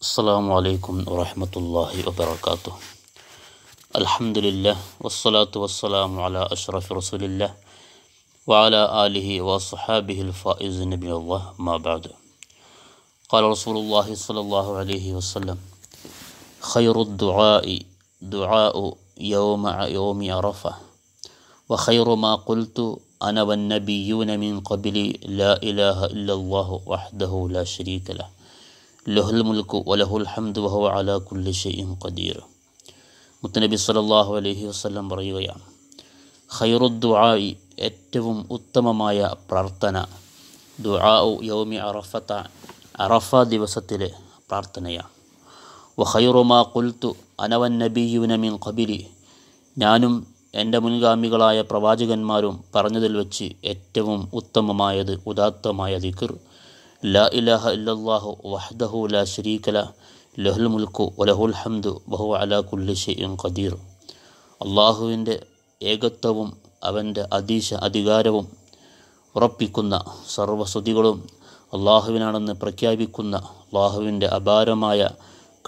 السلام عليكم ورحمة الله وبركاته الحمد لله والصلاة والسلام على أشرف رسول الله وعلى آله وصحابه الفائز نبي الله ما بعد قال رسول الله صلى الله عليه وسلم خير الدعاء دعاء يوم يوم عرفة وخير ما قلت أنا والنبيون من قبلي لا إله إلا الله وحده لا شريك له ലഹുൽ മുൽക്കു വലഹുൽ ഹംദ് വഹു അലാ കുല്ലി ഷെയ്യും ഖദീർ മുത്തനബി സലല്ലാഹു അലഹി വസ്ലം പറയുകയാണ് ഖൈറുദ്ദുആയി ഏറ്റവും ഉത്തമമായ പ്രാർത്ഥന ദുആഉ യൗമി അറഫത്ത അറഫ ദിവസത്തിലെ പ്രാർത്ഥനയാണ് വഹൈറുമാ കുൽത്തു അനവൻ നബിയുന മിൻ ഖബിലി ഞാനും എൻ്റെ മുൻഗാമികളായ പ്രവാചകന്മാരും പറഞ്ഞതിൽ വെച്ച് ഏറ്റവും ഉത്തമമായത് ഉദാത്തമായ ദിക്ർ لا إله إلا الله وحده لا شريك له له الملك وله الحمد وهو على كل شيء قدير അള്ളാഹുവിൻ്റെ ഏകത്വവും അവൻ്റെ അതീശ അധികാരവും ഉറപ്പിക്കുന്ന സർവസ്തുതികളും അള്ളാഹുവിനാണെന്ന് പ്രഖ്യാപിക്കുന്ന അള്ളാഹുവിൻ്റെ അപാരമായ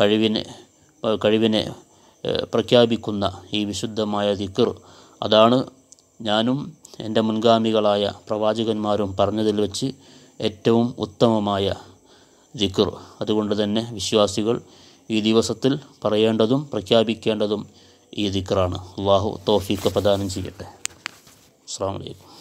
കഴിവിനെ കഴിവിനെ പ്രഖ്യാപിക്കുന്ന ഈ വിശുദ്ധമായ ദിക്കർ അതാണ് ഞാനും എൻ്റെ മുൻഗാമികളായ പ്രവാചകന്മാരും പറഞ്ഞതിൽ വെച്ച് ഏറ്റവും ഉത്തമമായ ദിക്കർ അതുകൊണ്ട് തന്നെ വിശ്വാസികൾ ഈ ദിവസത്തിൽ പറയേണ്ടതും പ്രഖ്യാപിക്കേണ്ടതും ഈ ദിക്കറാണ് അള്ളാഹു തോഫീക്ക് പ്രദാനം ചെയ്യട്ടെ അസ്സാം വലൈക്കും